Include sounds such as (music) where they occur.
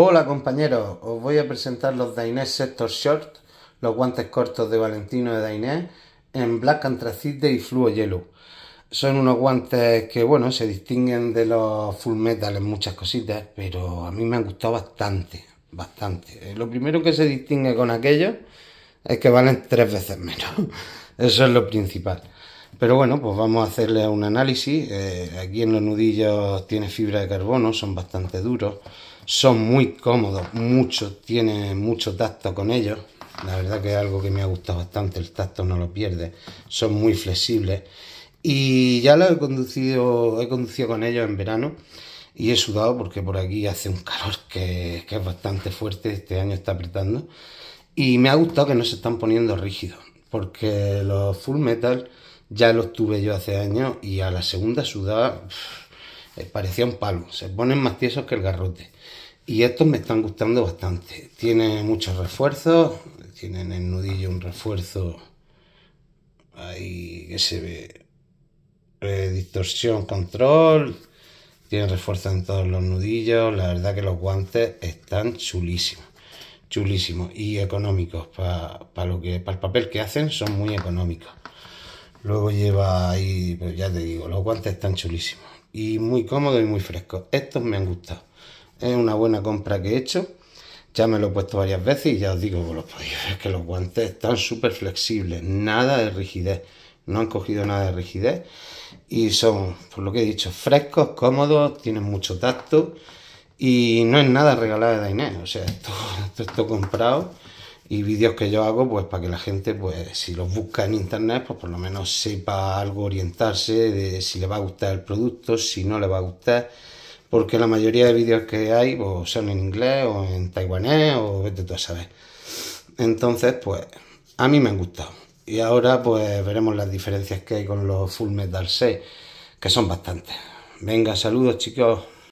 Hola compañeros, os voy a presentar los Dainés Sector Short, los guantes cortos de Valentino de Dainés en Black Antracite y Fluo Yellow. Son unos guantes que, bueno, se distinguen de los Full Metal en muchas cositas, pero a mí me han gustado bastante, bastante. Eh, lo primero que se distingue con aquellos es que valen tres veces menos. (laughs) Eso es lo principal. Pero bueno, pues vamos a hacerle un análisis. Eh, aquí en los nudillos tiene fibra de carbono, son bastante duros, son muy cómodos, mucho, tienen mucho tacto con ellos. La verdad que es algo que me ha gustado bastante, el tacto no lo pierde, son muy flexibles. Y ya lo he conducido, he conducido con ellos en verano y he sudado porque por aquí hace un calor que es bastante fuerte, este año está apretando. Y me ha gustado que no se están poniendo rígidos, porque los full metal ya los tuve yo hace años y a la segunda sudaba, eh, parecía un palo, se ponen más tiesos que el garrote. Y estos me están gustando bastante. Tiene muchos refuerzos, tienen el nudillo un refuerzo ahí que se ve eh, distorsión control tienen refuerzo en todos los nudillos la verdad que los guantes están chulísimos chulísimos y económicos para para el papel que hacen son muy económicos Luego lleva ahí, ya te digo, los guantes están chulísimos. Y muy cómodos y muy frescos. Estos me han gustado. Es una buena compra que he hecho. Ya me lo he puesto varias veces y ya os digo, los que los guantes están súper flexibles. Nada de rigidez. No han cogido nada de rigidez. Y son, por lo que he dicho, frescos, cómodos, tienen mucho tacto. Y no es nada regalado de Dainé. O sea, esto, (laughs) esto, esto comprado y vídeos que yo hago pues para que la gente pues si los busca en internet pues por lo menos sepa algo orientarse de si le va a gustar el producto, si no le va a gustar porque la mayoría de vídeos que hay son en inglés o en taiwanés o vete tú a entonces pues a mí me han gustado y ahora pues veremos las diferencias que hay con los Full Metal 6 que son bastantes venga saludos chicos